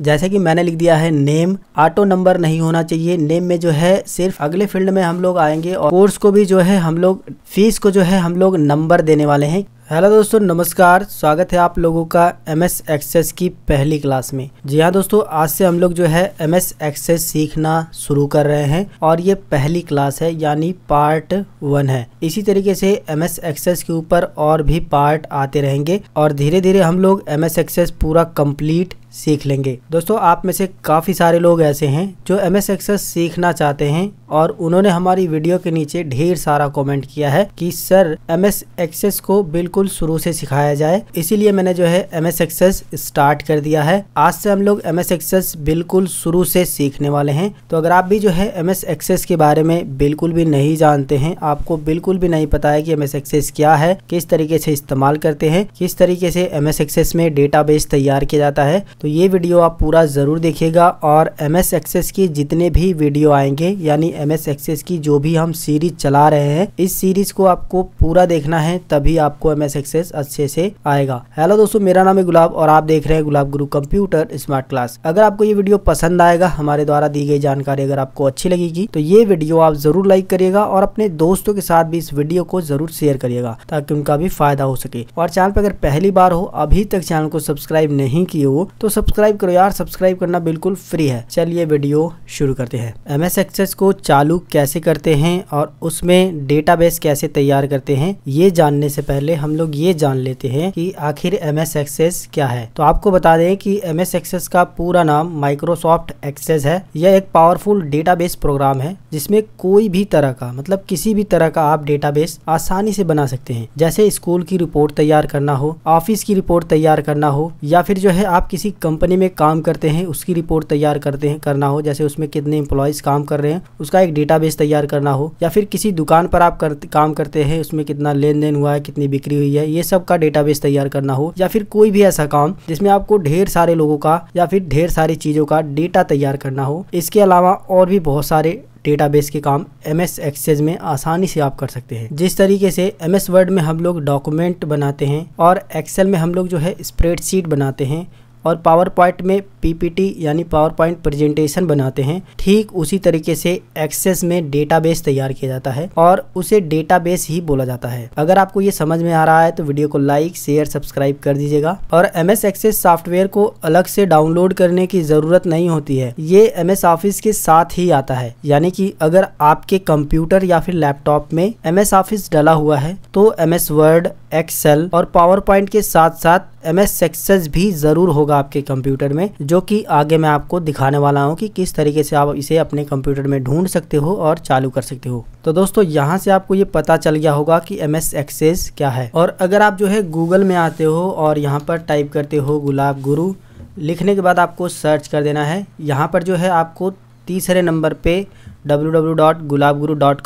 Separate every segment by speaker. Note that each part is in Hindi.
Speaker 1: जैसे कि मैंने लिख दिया है नेम ऑटो नंबर नहीं होना चाहिए नेम में जो है सिर्फ अगले फील्ड में हम लोग आएंगे और कोर्स को भी जो है हम लोग फीस को जो है हम लोग नंबर देने वाले हैं हेलो दोस्तों नमस्कार स्वागत है आप लोगों का एम एस एक्सेस की पहली क्लास में जी हाँ दोस्तों आज से हम लोग जो है एम एस एक्सेस सीखना शुरू कर रहे हैं और ये पहली क्लास है यानी पार्ट वन है इसी तरीके से एम एस एक्सेस के ऊपर और भी पार्ट आते रहेंगे और धीरे धीरे हम लोग एम एस एक्सेस पूरा कंप्लीट सीख लेंगे दोस्तों आप में से काफ़ी सारे लोग ऐसे हैं जो एम एस एक्सेस सीखना चाहते हैं और उन्होंने हमारी वीडियो के नीचे ढेर सारा कमेंट किया है कि सर एम एस एक्सेस को बिल्कुल शुरू से सिखाया जाए इसीलिए मैंने जो है एम एस एक्सेस स्टार्ट कर दिया है आज से हम लोग एम एस एक्सेस बिल्कुल शुरू से सीखने वाले हैं तो अगर आप भी जो है एम एस एक्सेस के बारे में बिल्कुल भी नहीं जानते हैं आपको बिल्कुल भी नहीं पता है कि एम एस एक्सेस क्या है किस तरीके से इस्तेमाल करते हैं किस तरीके से एम एस एक्सेस में बेस तैयार किया जाता है तो ये वीडियो आप पूरा ज़रूर देखिएगा और एम एस एक्सेस की जितने भी वीडियो आएंगे यानी एम एस एक्सेस की जो भी हम सीरीज चला रहे हैं इस सीरीज को आपको पूरा देखना है तभी आपको एम एस एक्सेस अच्छे से आएगा हेलो दोस्तों मेरा नाम है गुलाब और आप देख रहे हैं गुलाब गुरु कंप्यूटर स्मार्ट क्लास अगर आपको ये वीडियो पसंद आएगा हमारे द्वारा दी गई जानकारी अगर आपको अच्छी लगेगी तो ये वीडियो आप जरूर लाइक करिएगा और अपने दोस्तों के साथ भी इस वीडियो को जरूर शेयर करिएगा ताकि उनका भी फायदा हो सके और चैनल पर अगर पहली बार हो अभी तक चैनल को सब्सक्राइब नहीं किए हो तो सब्सक्राइब करो यार सब्सक्राइब करना बिल्कुल फ्री है चलिए वीडियो शुरू करते हैं एम एस एक्सेस को चालू कैसे करते हैं और उसमें डेटाबेस कैसे तैयार करते हैं ये जानने से पहले हम लोग ये जान लेते हैं कि आखिर एम एस एक्सेस क्या है तो आपको बता दें कि एम एस एक्सेस का पूरा नाम माइक्रोसॉफ्ट एक्सेस है यह एक पावरफुल बेस प्रोग्राम है जिसमें कोई भी तरह का मतलब किसी भी तरह का आप बेस आसानी से बना सकते हैं जैसे स्कूल की रिपोर्ट तैयार करना हो ऑफिस की रिपोर्ट तैयार करना हो या फिर जो है आप किसी कंपनी में काम करते हैं उसकी रिपोर्ट तैयार करते हैं करना हो जैसे उसमें कितने एम्प्लॉयज़ काम कर रहे हैं उसका एक डेटा तैयार करना हो या फिर किसी दुकान पर आप कर, काम करते हैं उसमें कितना लेन देन हुआ है कितनी बिक्री हुई है ये सब का डेटाबेस तैयार करना हो या फिर कोई भी ऐसा काम जिसमें आपको ढेर सारे लोगों का या फिर ढेर सारी चीज़ों का डेटा तैयार करना हो इसके अलावा और भी बहुत सारे डेटाबेस के काम एम एस एक्सेज में आसानी से आप कर सकते हैं जिस तरीके से एम एस वर्ड में हम लोग डॉक्यूमेंट बनाते हैं और एक्सेल में हम लोग जो है स्प्रेडशीट बनाते हैं और पावर पॉइंट में पीपीटी यानी पावर पॉइंट प्रेजेंटेशन बनाते हैं ठीक उसी तरीके से एक्सेस में डेटाबेस तैयार किया जाता है और उसे डेटाबेस ही बोला जाता है अगर आपको ये समझ में आ रहा है तो वीडियो को लाइक शेयर सब्सक्राइब कर दीजिएगा और एम एस एक्सेस सॉफ्टवेयर को अलग से डाउनलोड करने की ज़रूरत नहीं होती है ये एम एस ऑफिस के साथ ही आता है यानी की अगर आपके कंप्यूटर या फिर लैपटॉप में एम एस ऑफिस डला हुआ है तो एम एस वर्ड एक्सेल और पावर पॉइंट के साथ साथ एम एस एक्सेस भी ज़रूर होगा आपके कंप्यूटर में जो कि आगे मैं आपको दिखाने वाला हूँ कि किस तरीके से आप इसे अपने कंप्यूटर में ढूंढ सकते हो और चालू कर सकते हो तो दोस्तों यहाँ से आपको ये पता चल गया होगा कि एम एस एक्सेस क्या है और अगर आप जो है गूगल में आते हो और यहाँ पर टाइप करते हो गुलाब गुरु लिखने के बाद आपको सर्च कर देना है यहाँ पर जो है आपको तीसरे नंबर पे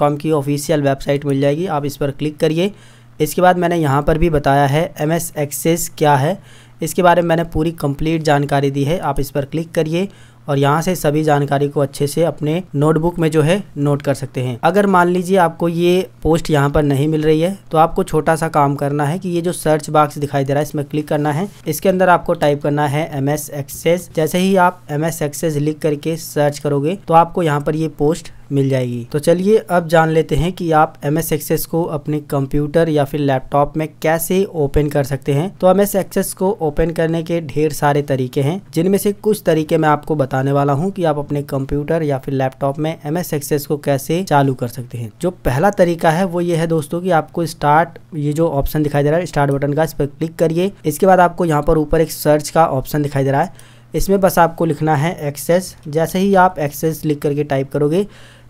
Speaker 1: कॉम की ऑफिशियल वेबसाइट मिल जाएगी आप इस पर क्लिक करिए इसके बाद मैंने यहाँ पर भी बताया है एम एस एक्सेस क्या है इसके बारे में मैंने पूरी कंप्लीट जानकारी दी है आप इस पर क्लिक करिए और यहाँ से सभी जानकारी को अच्छे से अपने नोटबुक में जो है नोट कर सकते हैं अगर मान लीजिए आपको ये पोस्ट यहाँ पर नहीं मिल रही है तो आपको छोटा सा काम करना है कि ये जो सर्च बॉक्स दिखाई दे रहा है इसमें क्लिक करना है इसके अंदर आपको टाइप करना है एम एस एक्सेस जैसे ही आप एम एस एक्सेस लिख करके सर्च करोगे तो आपको यहाँ पर ये पोस्ट मिल जाएगी तो चलिए अब जान लेते हैं कि आप एम एस एक्सेस को अपने कंप्यूटर या फिर लैपटॉप में कैसे ओपन कर सकते हैं तो एम एस एक्सेस को ओपन करने के ढेर सारे तरीके हैं जिनमें से कुछ तरीके मैं आपको बताने वाला हूँ कि आप अपने कंप्यूटर या फिर लैपटॉप में एम एस एक्सेस को कैसे चालू कर सकते हैं जो पहला तरीका है वो ये है दोस्तों की आपको स्टार्ट ये जो ऑप्शन दिखाई दे रहा है स्टार्ट बटन का इस पर क्लिक करिए इसके बाद आपको यहाँ पर ऊपर एक सर्च का ऑप्शन दिखाई दे रहा है इसमें बस आपको लिखना है एक्सेस जैसे ही आप एक्सेस लिख करके टाइप करोगे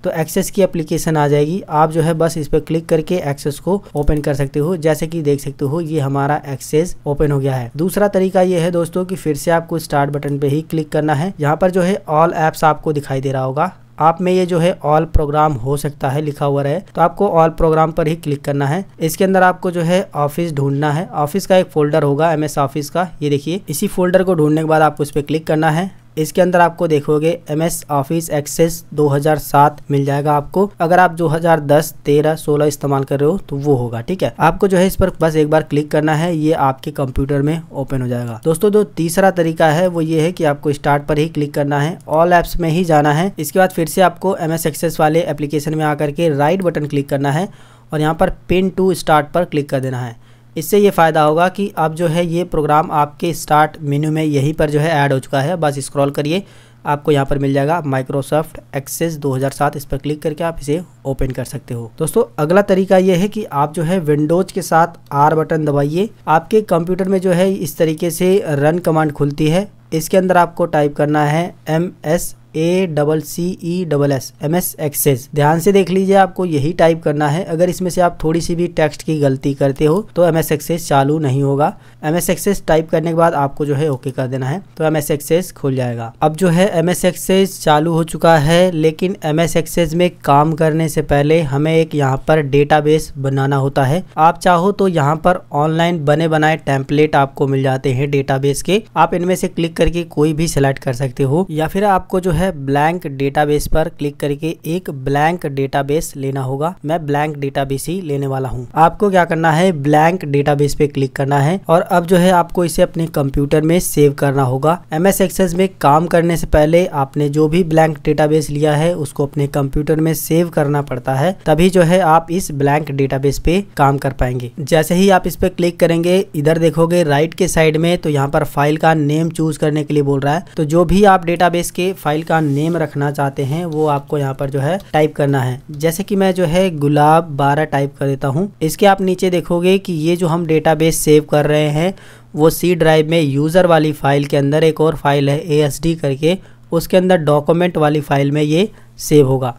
Speaker 1: तो एक्सेस की एप्लीकेशन आ जाएगी आप जो है बस इस पर क्लिक करके एक्सेस को ओपन कर सकते हो जैसे कि देख सकते हो ये हमारा एक्सेस ओपन हो गया है दूसरा तरीका ये है दोस्तों कि फिर से आपको स्टार्ट बटन पे ही क्लिक करना है यहाँ पर जो है ऑल एप्स आपको दिखाई दे रहा होगा आप में ये जो है ऑल प्रोग्राम हो सकता है लिखा हुआ है तो आपको ऑल प्रोग्राम पर ही क्लिक करना है इसके अंदर आपको जो है ऑफिस ढूंढना है ऑफिस का एक फोल्डर होगा एम ऑफिस का ये देखिए इसी फोल्डर को ढूंढने के बाद आपको इस पर क्लिक करना है इसके अंदर आपको देखोगे एम एस ऑफिस एक्सेस 2007 मिल जाएगा आपको अगर आप 2010, 13, 16 इस्तेमाल कर रहे हो तो वो होगा ठीक है आपको जो है इस पर बस एक बार क्लिक करना है ये आपके कंप्यूटर में ओपन हो जाएगा दोस्तों जो तीसरा तरीका है वो ये है कि आपको स्टार्ट पर ही क्लिक करना है ऑल एप्स में ही जाना है इसके बाद फिर से आपको एम एस एक्सेस वाले एप्लीकेशन में आकर के राइट बटन क्लिक करना है और यहाँ पर पिन टू स्टार्ट पर क्लिक कर देना है इससे ये फ़ायदा होगा कि अब जो है ये प्रोग्राम आपके स्टार्ट मेन्यू में यहीं पर जो है ऐड हो चुका है बस स्क्रॉल करिए आपको यहाँ पर मिल जाएगा माइक्रोसॉफ्ट एक्सेस 2007 इस पर क्लिक करके आप इसे ओपन कर सकते हो दोस्तों अगला तरीका यह है कि आप जो है विंडोज के साथ आर बटन दबाइए आपके कंप्यूटर में जो है इस तरीके से रन कमांड खुलती है इसके अंदर आपको टाइप करना है M S A double C E double S M S Access ध्यान से देख लीजिए आपको यही टाइप करना है अगर इसमें से आप थोड़ी सी भी टेक्स्ट की गलती करते हो तो एम एस एक्सेस चालू नहीं होगा एम एस एक्सेस टाइप करने के बाद आपको जो है ओके कर देना है तो एम एस एक्सेस खुल जाएगा अब जो है एम एस एक्सेस चालू हो चुका है लेकिन एम एस एक्सेस में काम करने से पहले हमें एक यहाँ पर बेस बनाना होता है आप चाहो तो यहाँ पर ऑनलाइन बने बनाए टेम्पलेट आपको मिल जाते हैं बेस के आप इनमें से क्लिक करके कोई भी सिलेक्ट कर सकते हो या फिर आपको जो है ब्लैंक डेटाबेस पर क्लिक करके एक ब्लैंक डेटाबेस लेना होगा मैं ब्लैंक डेटाबेस ही लेने वाला हूँ आपको क्या करना है ब्लैंक डेटाबेस पे क्लिक करना है और अब जो है आपको इसे अपने कंप्यूटर में सेव करना होगा एम एस एक्सेस में काम करने से पहले आपने जो भी ब्लैंक डेटाबेस लिया है उसको अपने कंप्यूटर में सेव करना पड़ता है तभी जो है आप इस ब्लैंक डेटाबेस पे काम कर पाएंगे जैसे ही आप इस पे क्लिक करेंगे इधर देखोगे राइट के साइड में तो यहाँ पर फाइल का नेम चूज करने के लिए बोल रहा है तो जो भी आप डेटाबेस के फाइल का नेम रखना चाहते हैं वो आपको यहाँ पर जो है टाइप करना है जैसे कि मैं जो है गुलाब बारह टाइप कर देता हूँ इसके आप नीचे देखोगे कि ये जो हम डेटाबेस सेव कर रहे हैं वो सी ड्राइव में यूज़र वाली फ़ाइल के अंदर एक और फाइल है ए करके उसके अंदर डॉक्यूमेंट वाली फ़ाइल में ये सेव होगा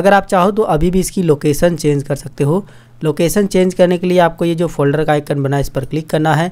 Speaker 1: अगर आप चाहो तो अभी भी इसकी लोकेशन चेंज कर सकते हो लोकेशन चेंज करने के लिए आपको ये जो फोल्डर का आइकन बना इस पर क्लिक करना है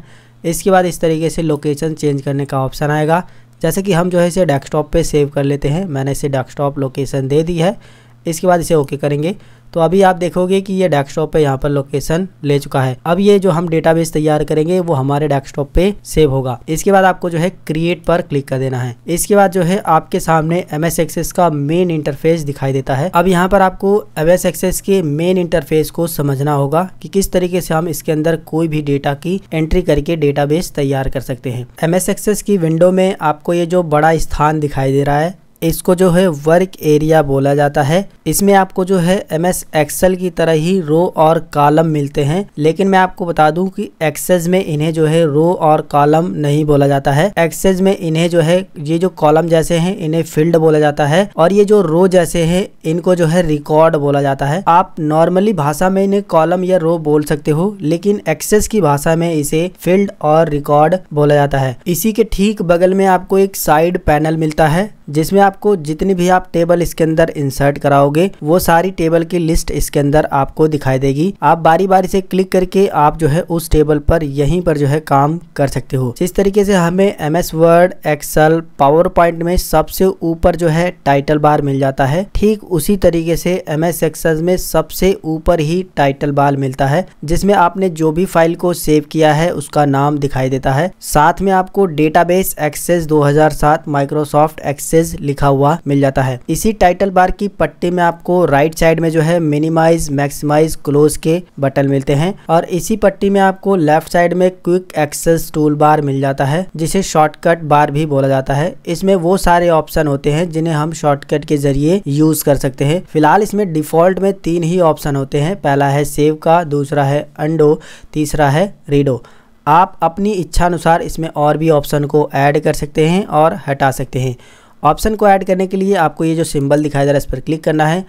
Speaker 1: इसके बाद इस तरीके से लोकेशन चेंज करने का ऑप्शन आएगा जैसे कि हम जो है इसे डेस्कटॉप पे सेव कर लेते हैं मैंने इसे डेस्कटॉप लोकेशन दे दी है इसके बाद इसे ओके करेंगे तो अभी आप देखोगे कि ये डेस्कटॉप पे यहाँ पर लोकेशन ले चुका है अब ये जो हम डेटाबेस तैयार करेंगे वो हमारे डेस्कटॉप पे सेव होगा इसके बाद आपको जो है क्रिएट पर क्लिक कर देना है इसके बाद जो है आपके सामने एम एस एक्सेस का मेन इंटरफेस दिखाई देता है अब यहाँ पर आपको एम एस एक्सेस के मेन इंटरफेस को समझना होगा कि किस तरीके से हम इसके अंदर कोई भी डेटा की एंट्री करके डेटाबेस तैयार कर सकते हैं एम एस एक्सेस की विंडो में आपको ये जो बड़ा स्थान दिखाई दे रहा है इसको जो है वर्क एरिया बोला जाता है इसमें आपको जो है एम एस एक्सेल की तरह ही रो और कॉलम मिलते हैं लेकिन मैं आपको बता दूं कि एक्सेस में इन्हें जो है रो और कॉलम नहीं बोला जाता है एक्सेस में इन्हें जो है ये जो कॉलम जैसे हैं इन्हें फील्ड बोला जाता है और ये जो रो जैसे हैं इनको जो है रिकॉर्ड बोला जाता है आप नॉर्मली भाषा में इन्हें कॉलम या रो बोल सकते हो लेकिन एक्सेस की भाषा में इसे फील्ड और रिकॉर्ड बोला जाता है इसी के ठीक बगल में आपको एक साइड पैनल मिलता है जिसमें आपको जितनी भी आप टेबल इसके अंदर इंसर्ट कराओगे वो सारी टेबल की लिस्ट इसके अंदर आपको दिखाई देगी आप बारी बारी से क्लिक करके आप जो है उस टेबल पर यहीं पर जो है काम कर सकते हो इस तरीके से हमें M S Word Excel power point में सबसे ऊपर जो है टाइटल बार मिल जाता है ठीक उसी तरीके से एम एस एक्सल में सबसे ऊपर ही टाइटल बार मिलता है जिसमें आपने जो भी फाइल को सेव किया है उसका नाम दिखाई देता है साथ में आपको database access 2007 Microsoft Access message लिखा हुआ मिल जाता है इसी टाइटल बार की पट्टी में आपको राइट साइड में जो है मिनिमाइज मैक्सिमाइज क्लोज के बटन मिलते हैं और इसी पट्टी में आपको लेफ्ट साइड में क्विक एक्सेस टूल बार मिल जाता है जिसे शॉर्टकट बार भी बोला जाता है इसमें वो सारे ऑप्शन होते हैं जिन्हें हम शॉर्टकट के जरिए यूज कर सकते हैं फिलहाल इसमें डिफॉल्ट में तीन ही ऑप्शन होते हैं पहला है सेव का दूसरा है अंडो तीसरा है रीडो आप अपनी इच्छा अनुसार इसमें और भी ऑप्शन को ऐड कर सकते हैं और हटा सकते हैं ऑप्शन को ऐड करने के लिए आपको ये जो सिंबल दिखाई दे रहा है इस पर क्लिक करना है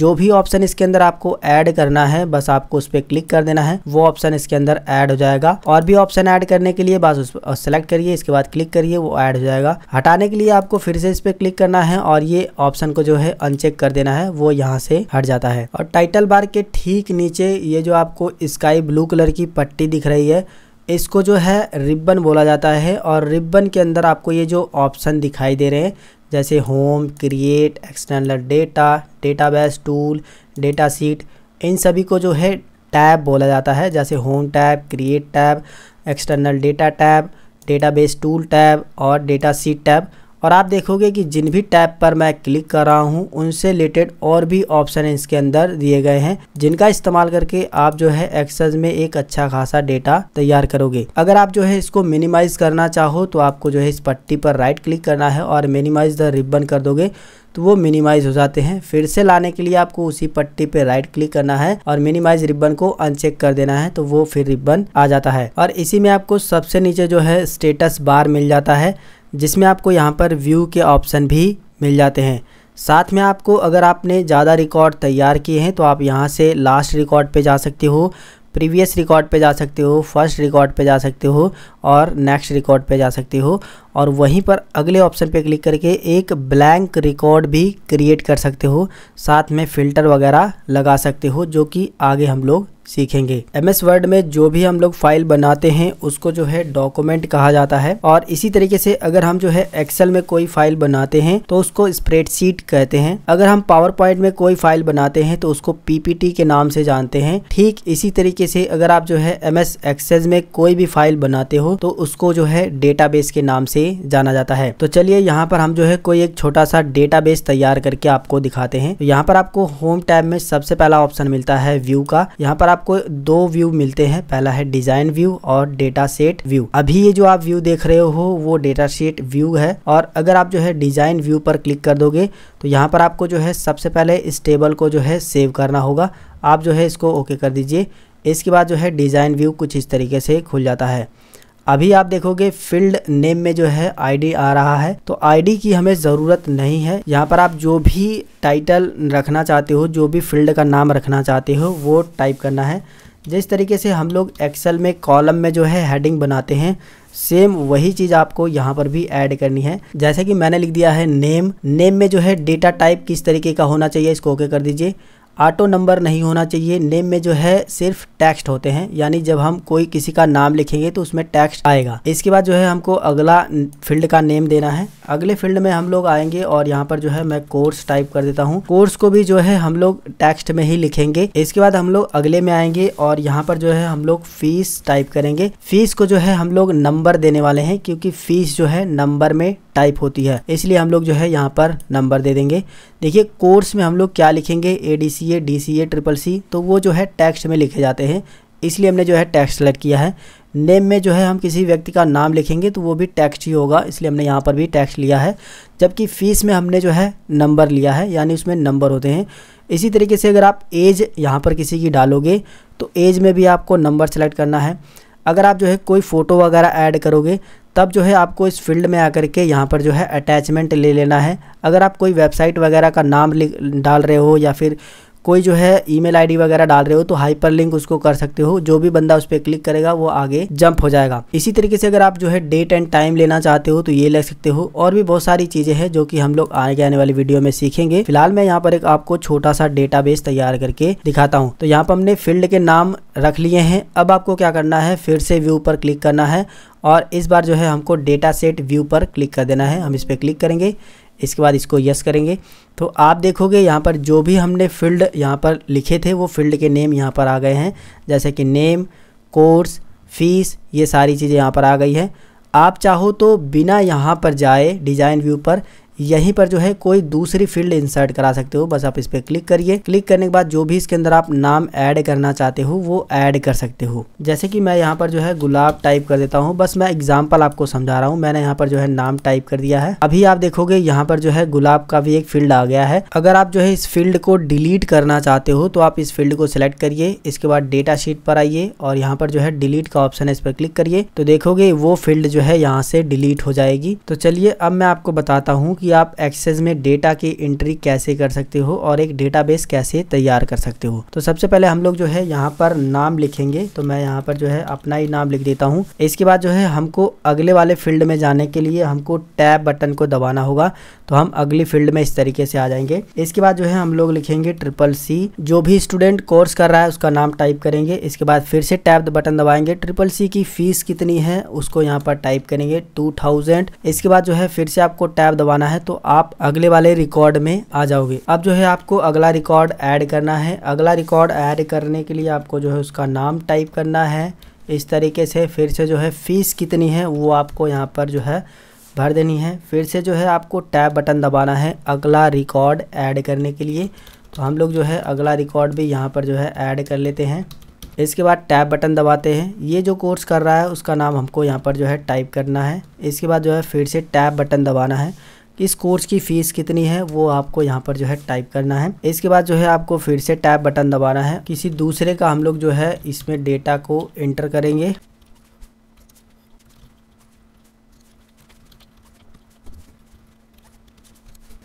Speaker 1: जो भी ऑप्शन इसके अंदर आपको ऐड करना है बस आपको उस पर क्लिक कर देना है वो ऑप्शन इसके अंदर ऐड हो जाएगा और भी ऑप्शन ऐड करने के लिए बस उस सेलेक्ट करिए इसके बाद क्लिक करिए वो ऐड हो जाएगा हटाने के लिए आपको फिर से इस पर क्लिक करना है और ये ऑप्शन को जो है अनचेक कर देना है वो यहाँ से हट जाता है और टाइटल बार के ठीक नीचे ये जो आपको स्काई ब्लू कलर की पट्टी दिख रही है इसको जो है रिबन बोला जाता है और रिबन के अंदर आपको ये जो ऑप्शन दिखाई दे रहे हैं जैसे home create external data database tool data sheet इन सभी को जो है टैब बोला जाता है जैसे home tab create tab external data tab database tool tab और डेटा सीट टैब और आप देखोगे कि जिन भी टैब पर मैं क्लिक कर रहा हूँ उनसे रिलेटेड और भी ऑप्शन इसके अंदर दिए गए हैं जिनका इस्तेमाल करके आप जो है एक्सेस में एक अच्छा खासा डेटा तैयार करोगे अगर आप जो है इसको मिनिमाइज करना चाहो तो आपको जो है इस पट्टी पर राइट क्लिक करना है और मिनिमाइज द रिबन कर दोगे तो वो मिनिमाइज हो जाते हैं फिर से लाने के लिए आपको उसी पट्टी पे राइट क्लिक करना है और मिनिमाइज रिबन को अनचेक कर देना है तो वो फिर रिबन आ जाता है और इसी में आपको सबसे नीचे जो है स्टेटस बार मिल जाता है जिसमें आपको यहाँ पर व्यू के ऑप्शन भी मिल जाते हैं साथ में आपको अगर आपने ज़्यादा रिकॉर्ड तैयार किए हैं तो आप यहाँ से लास्ट रिकॉर्ड पे जा सकते हो प्रीवियस रिकॉर्ड पे जा सकते हो फर्स्ट रिकॉर्ड पे जा सकते हो और नेक्स्ट रिकॉर्ड पे जा सकते हो और वहीं पर अगले ऑप्शन पे क्लिक करके एक ब्लैंक रिकॉर्ड भी क्रिएट कर सकते हो साथ में फ़िल्टर वगैरह लगा सकते हो जो कि आगे हम लोग सीखेंगे एमएस वर्ड में जो भी हम लोग फाइल बनाते हैं उसको जो है डॉक्यूमेंट कहा जाता है और इसी तरीके से अगर हम जो है एक्सेल में कोई फाइल बनाते हैं तो उसको स्प्रेडशीट कहते हैं अगर हम पावर पॉइंट में कोई फाइल बनाते हैं तो उसको पीपीटी के नाम से जानते हैं ठीक इसी तरीके से अगर आप जो है एम एस एक्सेल में कोई भी फाइल बनाते हो तो उसको जो है डेटाबेस के नाम से जाना जाता है तो चलिए यहाँ पर हम जो है कोई एक छोटा सा डेटाबेस तैयार करके आपको दिखाते हैं तो यहाँ पर आपको होम टैब में सबसे पहला ऑप्शन मिलता है व्यू का यहाँ पर आप आपको दो व्यू मिलते हैं पहला है डिजाइन व्यू और डेटा सेट व्यू अभी ये जो आप व्यू देख रहे हो वो डेटा सेट व्यू है और अगर आप जो है डिजाइन व्यू पर क्लिक कर दोगे तो यहाँ पर आपको जो है सबसे पहले इस टेबल को जो है सेव करना होगा आप जो है इसको ओके कर दीजिए इसके बाद जो है डिज़ाइन व्यू कुछ इस तरीके से खुल जाता है अभी आप देखोगे फील्ड नेम में जो है आईडी आ रहा है तो आईडी की हमें ज़रूरत नहीं है यहाँ पर आप जो भी टाइटल रखना चाहते हो जो भी फील्ड का नाम रखना चाहते हो वो टाइप करना है जिस तरीके से हम लोग एक्सेल में कॉलम में जो है हेडिंग बनाते हैं सेम वही चीज़ आपको यहाँ पर भी ऐड करनी है जैसे कि मैंने लिख दिया है नेम नेम में जो है डेटा टाइप किस तरीके का होना चाहिए इसको ओके कर दीजिए ऑटो नंबर नहीं होना चाहिए नेम में जो है सिर्फ टेक्स्ट होते हैं यानी जब हम कोई किसी का नाम लिखेंगे तो उसमें टेक्स्ट आएगा इसके बाद जो है हमको अगला फील्ड का नेम देना है अगले फील्ड में हम लोग आएंगे और यहाँ पर जो है मैं कोर्स टाइप कर देता हूँ कोर्स को भी जो है हम लोग टेक्स्ट में ही लिखेंगे इसके बाद हम लोग अगले में आएंगे और यहाँ पर जो है हम लोग फीस टाइप करेंगे फीस को जो है हम लोग नंबर देने वाले हैं क्योंकि फीस जो है नंबर में टाइप होती है इसलिए हम लोग जो है यहाँ पर नंबर दे देंगे देखिए कोर्स में हम लोग क्या लिखेंगे ADC C A D C A triple C तो वो जो है टेक्स्ट में लिखे जाते हैं इसलिए हमने जो है टेक्स्ट सेलेक्ट किया है नेम में जो है हम किसी व्यक्ति का नाम लिखेंगे तो वो भी टैक्स ही होगा इसलिए हमने यहाँ पर भी टैक्स लिया है जबकि फ़ीस में हमने जो है नंबर लिया है यानी उसमें नंबर होते हैं इसी तरीके से अगर आप एज यहाँ पर किसी की डालोगे तो एज में भी आपको नंबर सेलेक्ट करना है अगर आप जो है कोई फ़ोटो वगैरह ऐड करोगे तब जो है आपको इस फील्ड में आकर के यहाँ पर जो है अटैचमेंट ले लेना है अगर आप कोई वेबसाइट वगैरह का नाम डाल रहे हो या फिर कोई जो है ईमेल आईडी वगैरह डाल रहे हो तो हाइपर लिंक उसको कर सकते हो जो भी बंदा उस पर क्लिक करेगा वो आगे जंप हो जाएगा इसी तरीके से अगर आप जो है डेट एंड टाइम लेना चाहते हो तो ये ले सकते हो और भी बहुत सारी चीजें हैं जो कि हम लोग आगे आने वाली वीडियो में सीखेंगे फिलहाल मैं यहाँ पर एक आपको छोटा सा डेटाबेस तैयार करके दिखाता हूँ तो यहाँ पर हमने फील्ड के नाम रख लिए हैं अब आपको क्या करना है फिर से व्यू पर क्लिक करना है और इस बार जो है हमको डेटा सेट व्यू पर क्लिक कर देना है हम इस पर क्लिक करेंगे इसके बाद इसको यस करेंगे तो आप देखोगे यहाँ पर जो भी हमने फील्ड यहाँ पर लिखे थे वो फील्ड के नेम यहाँ पर आ गए हैं जैसे कि नेम कोर्स फीस ये सारी चीज़ें यहाँ पर आ गई है आप चाहो तो बिना यहाँ पर जाए डिज़ाइन व्यू पर यहीं पर जो है कोई दूसरी फील्ड इंसर्ट करा सकते हो बस आप इस पर क्लिक करिए क्लिक करने के बाद जो भी इसके अंदर आप नाम ऐड करना चाहते हो वो ऐड कर सकते हो जैसे कि मैं यहाँ पर जो है गुलाब टाइप कर देता हूँ बस मैं एग्जाम्पल आपको समझा रहा हूँ मैंने यहाँ पर जो है नाम टाइप कर दिया है अभी आप देखोगे यहाँ पर जो है गुलाब का भी एक फील्ड आ गया है अगर आप जो है इस फील्ड को डिलीट करना चाहते हो तो आप इस फील्ड को सिलेक्ट करिए इसके बाद डेटा शीट पर आइए और यहाँ पर जो है डिलीट का ऑप्शन है इस पर क्लिक करिए तो देखोगे वो फील्ड जो है यहाँ से डिलीट हो जाएगी तो चलिए अब मैं आपको बताता हूँ कि आप एक्सेस में डेटा की एंट्री कैसे कर सकते हो और एक डेटाबेस कैसे तैयार कर सकते हो तो सबसे पहले हम लोग जो है यहाँ पर नाम लिखेंगे तो मैं यहाँ पर जो है अपना ही नाम लिख देता हूँ इसके बाद जो है हमको अगले वाले फील्ड में जाने के लिए हमको टैब बटन को दबाना होगा तो हम अगली फील्ड में इस तरीके से आ जाएंगे इसके बाद जो है हम लोग लिखेंगे ट्रिपल सी जो भी स्टूडेंट कोर्स कर रहा है उसका नाम टाइप करेंगे इसके बाद फिर से टैब बटन दबाएंगे ट्रिपल सी की फीस कितनी है उसको यहाँ पर टाइप करेंगे टू थाउजेंड इसके बाद जो है फिर से आपको टैब दबाना है है तो आप अगले वाले रिकॉर्ड में आ जाओगे अब जो है आपको अगला रिकॉर्ड ऐड करना है अगला रिकॉर्ड ऐड करने के लिए आपको जो है उसका नाम टाइप करना है इस तरीके से फिर से जो है फ़ीस कितनी है वो आपको यहाँ पर जो है भर देनी है फिर से जो है आपको टैब बटन दबाना है अगला रिकॉर्ड ऐड करने के लिए तो हम लोग जो है अगला रिकॉर्ड भी यहाँ पर जो है ऐड कर लेते हैं इसके बाद टैब बटन दबाते हैं ये जो कोर्स कर रहा है उसका नाम हमको यहाँ पर जो है टाइप करना है इसके बाद जो है फिर से टैब बटन दबाना है कि इस कोर्स की फ़ीस कितनी है वो आपको यहाँ पर जो है टाइप करना है इसके बाद जो है आपको फिर से टैप बटन दबाना है किसी दूसरे का हम लोग जो है इसमें डेटा को एंटर करेंगे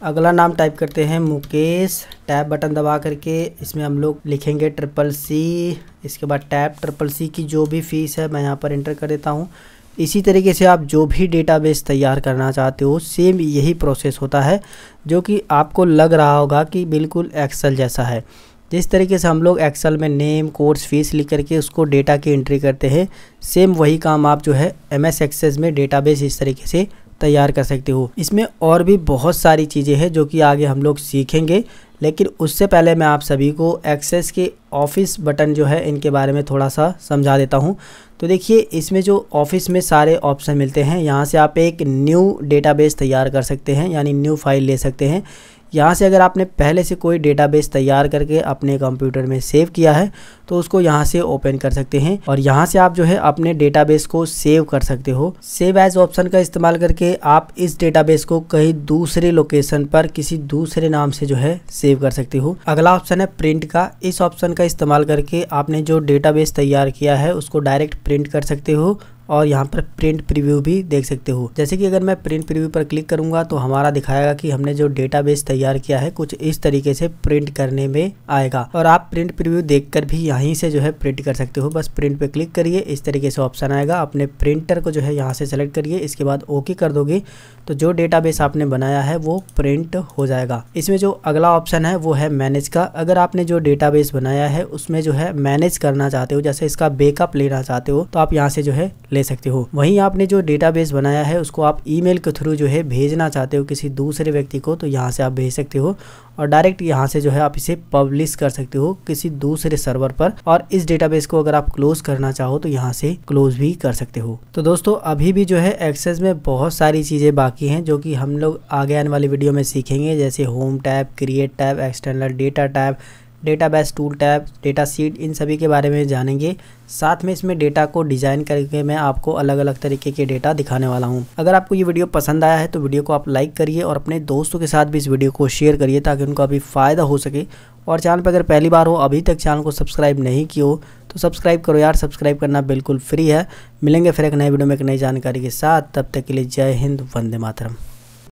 Speaker 1: अगला नाम टाइप करते हैं मुकेश टैब बटन दबा करके इसमें हम लोग लिखेंगे ट्रिपल सी इसके बाद टैब ट्रिपल सी की जो भी फ़ीस है मैं यहाँ पर एंटर कर देता हूँ इसी तरीके से आप जो भी डेटाबेस तैयार करना चाहते हो सेम यही प्रोसेस होता है जो कि आपको लग रहा होगा कि बिल्कुल एक्सेल जैसा है जिस तरीके से हम लोग एक्सेल में नेम कोर्स फीस लिख करके उसको डेटा की एंट्री करते हैं सेम वही काम आप जो है एम एस एक्सेस में डेटाबेस इस तरीके से तैयार कर सकते हो इसमें और भी बहुत सारी चीज़ें हैं जो कि आगे हम लोग सीखेंगे लेकिन उससे पहले मैं आप सभी को एक्सेस के ऑफ़िस बटन जो है इनके बारे में थोड़ा सा समझा देता हूँ तो देखिए इसमें जो ऑफ़िस में सारे ऑप्शन मिलते हैं यहाँ से आप एक न्यू डेटाबेस तैयार कर सकते हैं यानी न्यू फाइल ले सकते हैं यहाँ से अगर आपने पहले से कोई डेटाबेस तैयार करके अपने कंप्यूटर में सेव किया है तो उसको यहाँ से ओपन कर सकते हैं और यहाँ से आप जो है अपने डेटाबेस को सेव कर सकते हो सेव एज ऑप्शन का इस्तेमाल करके आप इस डेटाबेस को कहीं दूसरे लोकेशन पर किसी दूसरे नाम से जो है सेव कर सकते हो अगला ऑप्शन है प्रिंट का इस ऑप्शन का इस्तेमाल करके आपने जो डेटाबेस तैयार किया है उसको डायरेक्ट प्रिंट कर सकते हो और यहाँ पर प्रिंट प्रीव्यू भी देख सकते हो जैसे कि अगर मैं प्रिंट प्रीव्यू पर क्लिक करूंगा तो हमारा दिखाएगा कि हमने जो डेटाबेस तैयार किया है कुछ इस तरीके से प्रिंट करने में आएगा और आप प्रिंट प्रीव्यू देखकर भी यहीं से जो है प्रिंट कर सकते हो बस प्रिंट पे क्लिक करिए इस तरीके से ऑप्शन आएगा अपने प्रिंटर को जो है यहाँ से सेलेक्ट करिए इसके बाद ओके कर दोगे तो जो डेटाबेस आपने बनाया है वो प्रिंट हो जाएगा इसमें जो अगला ऑप्शन है वो है मैनेज का अगर आपने जो डेटा बनाया है उसमें जो है मैनेज करना चाहते हो जैसे इसका बेकअप लेना चाहते हो तो आप यहाँ से जो है ले ले सकते हो वहीं आपने जो डेटाबेस बनाया है उसको आप ईमेल के थ्रू जो है भेजना चाहते हो किसी दूसरे व्यक्ति को तो यहाँ से आप भेज सकते हो और डायरेक्ट यहाँ से जो है आप इसे पब्लिश कर सकते हो किसी दूसरे सर्वर पर और इस डेटाबेस को अगर आप क्लोज करना चाहो तो यहाँ से क्लोज भी कर सकते हो तो दोस्तों अभी भी जो है एक्सेस में बहुत सारी चीज़ें बाकी हैं जो कि हम लोग आगे आने वाली वीडियो में सीखेंगे जैसे home tab create tab external data tab data base tool tab data sheet इन सभी के बारे में जानेंगे साथ में इसमें डेटा को डिज़ाइन करके मैं आपको अलग अलग तरीके के डेटा दिखाने वाला हूँ अगर आपको ये वीडियो पसंद आया है तो वीडियो को आप लाइक करिए और अपने दोस्तों के साथ भी इस वीडियो को शेयर करिए ताकि उनको अभी फ़ायदा हो सके और चैनल पर अगर पहली बार हो अभी तक चैनल को सब्सक्राइब नहीं किया हो तो सब्सक्राइब करो यार सब्सक्राइब करना बिल्कुल फ्री है मिलेंगे फिर एक नए वीडियो में एक नई जानकारी के साथ तब तक के लिए जय हिंद वंदे मातरम